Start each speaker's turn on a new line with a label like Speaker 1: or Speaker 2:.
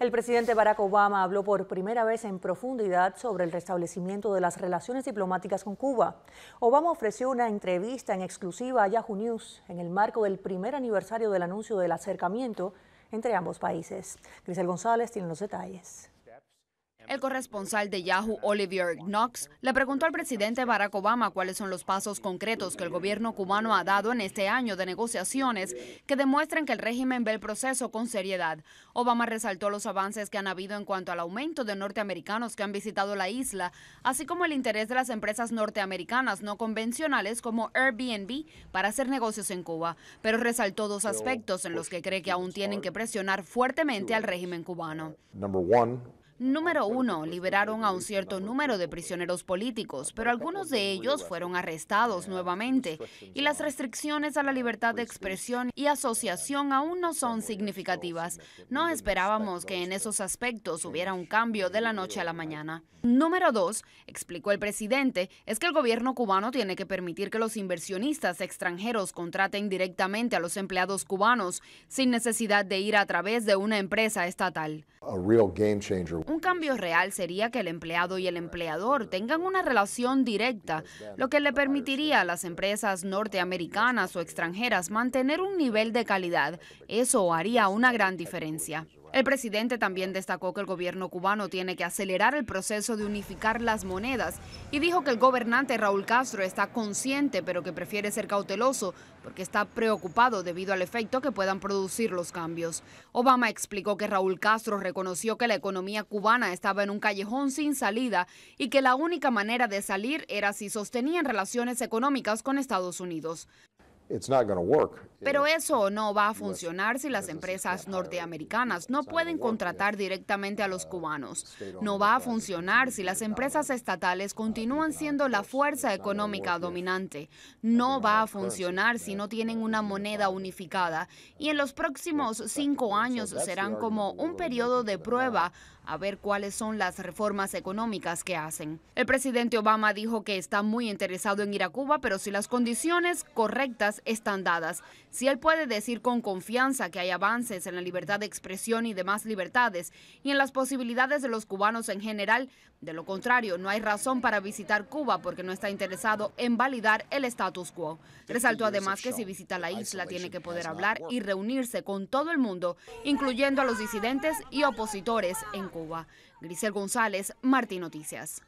Speaker 1: El presidente Barack Obama habló por primera vez en profundidad sobre el restablecimiento de las relaciones diplomáticas con Cuba. Obama ofreció una entrevista en exclusiva a Yahoo News en el marco del primer aniversario del anuncio del acercamiento entre ambos países. Grisel González tiene los detalles. El corresponsal de Yahoo, Olivier Knox, le preguntó al presidente Barack Obama cuáles son los pasos concretos que el gobierno cubano ha dado en este año de negociaciones que demuestren que el régimen ve el proceso con seriedad. Obama resaltó los avances que han habido en cuanto al aumento de norteamericanos que han visitado la isla, así como el interés de las empresas norteamericanas no convencionales como Airbnb para hacer negocios en Cuba, pero resaltó dos aspectos en los que cree que aún tienen que presionar fuertemente al régimen cubano. Número uno, liberaron a un cierto número de prisioneros políticos, pero algunos de ellos fueron arrestados nuevamente y las restricciones a la libertad de expresión y asociación aún no son significativas. No esperábamos que en esos aspectos hubiera un cambio de la noche a la mañana. Número dos, explicó el presidente, es que el gobierno cubano tiene que permitir que los inversionistas extranjeros contraten directamente a los empleados cubanos sin necesidad de ir a través de una empresa estatal. Un cambio real sería que el empleado y el empleador tengan una relación directa, lo que le permitiría a las empresas norteamericanas o extranjeras mantener un nivel de calidad. Eso haría una gran diferencia. El presidente también destacó que el gobierno cubano tiene que acelerar el proceso de unificar las monedas y dijo que el gobernante Raúl Castro está consciente pero que prefiere ser cauteloso porque está preocupado debido al efecto que puedan producir los cambios. Obama explicó que Raúl Castro reconoció que la economía cubana estaba en un callejón sin salida y que la única manera de salir era si sostenían relaciones económicas con Estados Unidos. Pero eso no va a funcionar si las empresas norteamericanas no pueden contratar directamente a los uh, cubanos. No va a uh, funcionar si las empresas estatales continúan siendo la fuerza económica dominante. No va a funcionar si no tienen una moneda unificada. Y en los próximos cinco años serán como un periodo de prueba a ver cuáles son las reformas económicas que hacen. El presidente Obama dijo que está muy interesado en ir a Cuba, pero si las condiciones correctas están dadas. Si él puede decir con confianza que hay avances en la libertad de expresión y demás libertades y en las posibilidades de los cubanos en general, de lo contrario, no hay razón para visitar Cuba porque no está interesado en validar el status quo. Resaltó además que si visita la isla tiene que poder hablar y reunirse con todo el mundo, incluyendo a los disidentes y opositores en Cuba. Grisel González, Martín Noticias.